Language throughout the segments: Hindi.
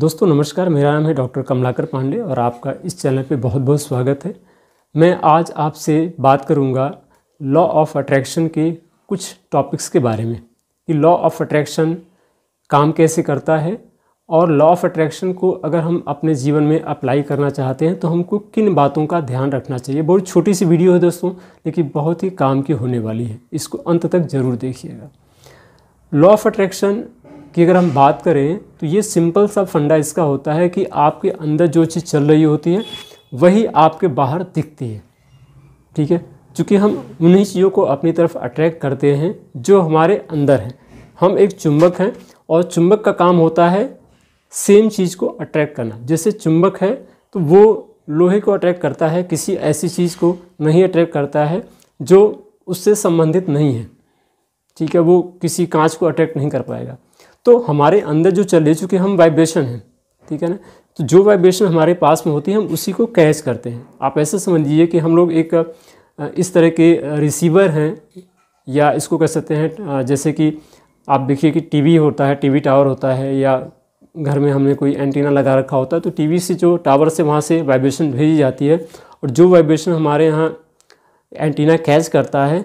दोस्तों नमस्कार मेरा नाम है डॉक्टर कमलाकर पांडे और आपका इस चैनल पे बहुत बहुत स्वागत है मैं आज आपसे बात करूंगा लॉ ऑफ अट्रैक्शन के कुछ टॉपिक्स के बारे में कि लॉ ऑफ अट्रैक्शन काम कैसे करता है और लॉ ऑफ अट्रैक्शन को अगर हम अपने जीवन में अप्लाई करना चाहते हैं तो हमको किन बातों का ध्यान रखना चाहिए बहुत छोटी सी वीडियो है दोस्तों लेकिन बहुत ही काम की होने वाली है इसको अंत तक ज़रूर देखिएगा लॉ ऑफ अट्रैक्शन कि अगर हम बात करें तो ये सिंपल सा फंडा इसका होता है कि आपके अंदर जो चीज़ चल रही होती है वही आपके बाहर दिखती है ठीक है चूँकि हम उन्हीं चीज़ों को अपनी तरफ अट्रैक्ट करते हैं जो हमारे अंदर हैं हम एक चुंबक हैं और चुंबक का काम होता है सेम चीज़ को अट्रैक्ट करना जैसे चुंबक है तो वो लोहे को अट्रैक्ट करता है किसी ऐसी चीज़ को नहीं अट्रैक्ट करता है जो उससे संबंधित नहीं है ठीक है वो किसी कांच को अट्रैक्ट नहीं कर पाएगा तो हमारे अंदर जो चले चुके हम वाइब्रेशन हैं ठीक है ना तो जो वाइब्रेशन हमारे पास में होती है हम उसी को कैच करते हैं आप ऐसे समझिए कि हम लोग एक इस तरह के रिसीवर हैं या इसको कह सकते हैं जैसे कि आप देखिए कि टीवी होता है टीवी टावर होता है या घर में हमने कोई एंटीना लगा रखा होता है तो टीवी से जो टावर से वहाँ से वाइब्रेशन भेजी जाती है और जो वाइब्रेशन हमारे यहाँ एंटीना कैच करता है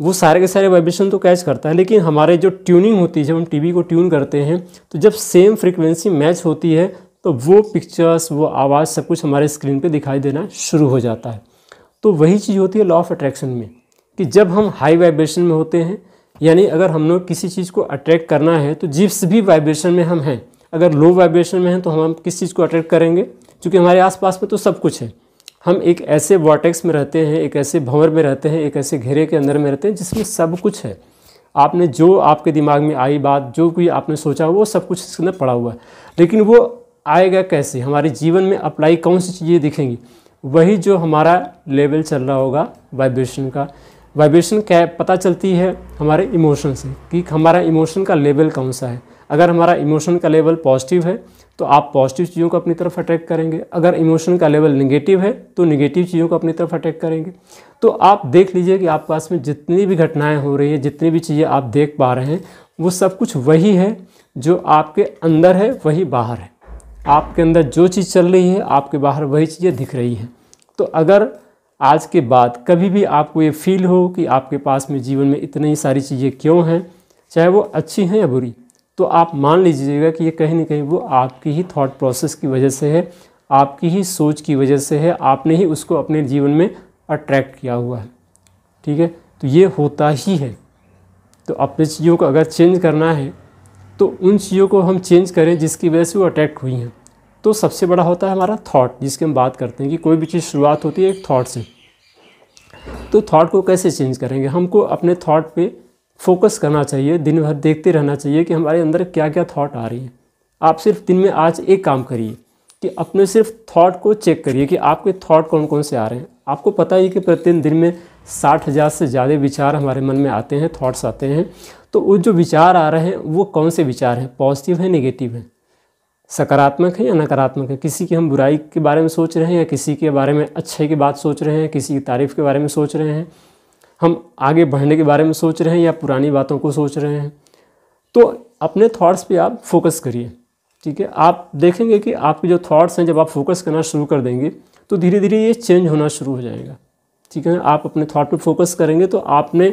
वो सारे के सारे वाइब्रेशन तो कैच करता है लेकिन हमारे जो ट्यूनिंग होती है जब हम टीवी को ट्यून करते हैं तो जब सेम फ्रिक्वेंसी मैच होती है तो वो पिक्चर्स वो आवाज़ सब कुछ हमारे स्क्रीन पे दिखाई देना शुरू हो जाता है तो वही चीज़ होती है लॉ ऑफ अट्रैक्शन में कि जब हम हाई वाइब्रेशन में होते हैं यानी अगर हम लोग किसी चीज़ को अट्रैक्ट करना है तो जिस भी वाइब्रेशन में हम हैं अगर लो वाइब्रेशन में हैं तो हम किस चीज़ को अट्रैक्ट करेंगे क्योंकि हमारे आसपास में तो सब कुछ है हम एक ऐसे वॉटेक्स में रहते हैं एक ऐसे भंवर में रहते हैं एक ऐसे घेरे के अंदर में रहते हैं जिसमें सब कुछ है आपने जो आपके दिमाग में आई बात जो कोई आपने सोचा वो सब कुछ इसके अंदर पड़ा हुआ है लेकिन वो आएगा कैसे हमारे जीवन में अप्लाई कौन सी चीज़ें दिखेंगी वही जो हमारा लेवल चल रहा होगा वाइब्रेशन का वाइब्रेशन क्या पता चलती है हमारे इमोशन से कि हमारा इमोशन का लेवल कौन सा है अगर हमारा इमोशन का लेवल पॉजिटिव है तो आप पॉजिटिव चीज़ों को अपनी तरफ अट्रैक्ट करेंगे अगर इमोशन का लेवल निगेटिव है तो निगेटिव चीज़ों को अपनी तरफ अट्रैक्ट करेंगे तो आप देख लीजिए कि आपके पास में जितनी भी घटनाएं हो रही है जितनी भी चीज़ें आप देख पा रहे हैं वो सब कुछ वही है जो आपके अंदर है वही बाहर है आपके अंदर जो चीज़ चल रही है आपके बाहर वही चीज़ें दिख रही हैं तो अगर आज के बाद कभी भी आपको ये फील हो कि आपके पास में जीवन में इतनी सारी चीज़ें क्यों हैं चाहे वो अच्छी हैं या बुरी तो आप मान लीजिएगा कि ये कहीं ना कहीं वो आपकी ही थॉट प्रोसेस की वजह से है आपकी ही सोच की वजह से है आपने ही उसको अपने जीवन में अट्रैक्ट किया हुआ है ठीक है तो ये होता ही है तो अपने चीज़ों को अगर चेंज करना है तो उन चीज़ों को हम चेंज करें जिसकी वजह से वो अट्रैक्ट हुई हैं तो सबसे बड़ा होता है हमारा थाट जिसकी हम बात करते हैं कि कोई भी चीज़ शुरुआत होती है एक थाट से तो थाट को कैसे चेंज करेंगे हमको अपने थाट पर फोकस करना चाहिए दिन भर देखते रहना चाहिए कि हमारे अंदर क्या क्या थाट आ रही है आप सिर्फ दिन में आज एक काम करिए कि अपने सिर्फ थाट को चेक करिए कि आपके थाट कौन कौन से आ रहे हैं आपको पता ही कि प्रतिदिन दिन में साठ हज़ार से ज़्यादा विचार हमारे मन में आते हैं थाट्स आते हैं तो वो जो विचार आ रहे हैं वो कौन से विचार हैं पॉजिटिव हैं नेगेटिव हैं सकारात्मक है या नकारात्मक है किसी की हम बुराई के बारे में सोच रहे हैं या किसी के बारे में अच्छे की बात सोच रहे हैं किसी की तारीफ़ के बारे में सोच रहे हैं हम आगे बढ़ने के बारे में सोच रहे हैं या पुरानी बातों को सोच रहे हैं तो अपने थॉट्स पे आप फोकस करिए ठीक है आप देखेंगे कि आपके जो थॉट्स हैं जब आप फोकस करना शुरू कर देंगे तो धीरे धीरे ये चेंज होना शुरू हो जाएगा ठीक है आप अपने थॉट पे फोकस करेंगे तो आपने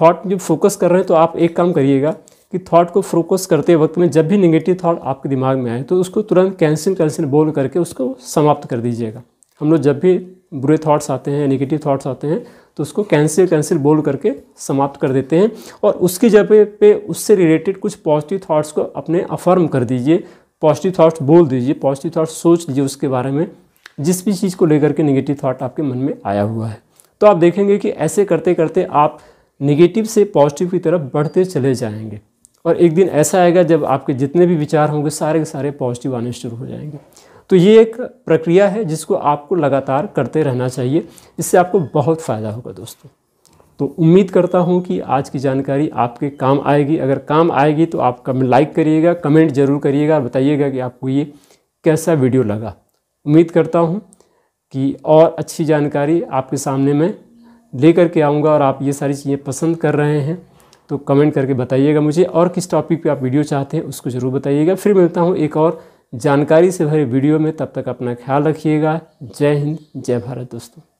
थॉट जब फोकस कर रहे हैं तो आप एक काम करिएगा कि थॉट को फोकस करते वक्त में जब भी निगेटिव थॉट आपके दिमाग में आए तो उसको तुरंत कैंसिल कैंसिल बोल करके उसको समाप्त कर दीजिएगा हम लोग जब भी बुरे थॉट्स आते हैं निगेटिव थॉट्स आते हैं तो उसको कैंसिल कैंसिल बोल करके समाप्त कर देते हैं और उसकी जगह पे उससे रिलेटेड कुछ पॉजिटिव थाट्स को अपने अफर्म कर दीजिए पॉजिटिव थाट्स बोल दीजिए पॉजिटिव थाट्स सोच लीजिए उसके बारे में जिस भी चीज़ को लेकर के निगेटिव थाट आपके मन में आया हुआ है तो आप देखेंगे कि ऐसे करते करते आप निगेटिव से पॉजिटिव की तरफ बढ़ते चले जाएंगे और एक दिन ऐसा आएगा जब आपके जितने भी विचार होंगे सारे के सारे पॉजिटिव आने शुरू हो जाएंगे तो ये एक प्रक्रिया है जिसको आपको लगातार करते रहना चाहिए इससे आपको बहुत फ़ायदा होगा दोस्तों तो उम्मीद करता हूँ कि आज की जानकारी आपके काम आएगी अगर काम आएगी तो आप कम लाइक करिएगा कमेंट जरूर करिएगा और बताइएगा कि आपको ये कैसा वीडियो लगा उम्मीद करता हूँ कि और अच्छी जानकारी आपके सामने मैं लेकर के आऊँगा और आप ये सारी चीज़ें पसंद कर रहे हैं तो कमेंट करके बताइएगा मुझे और किस टॉपिक पे आप वीडियो चाहते हैं उसको ज़रूर बताइएगा फिर मिलता हूँ एक और जानकारी से भरे वीडियो में तब तक अपना ख्याल रखिएगा जय हिंद जय भारत दोस्तों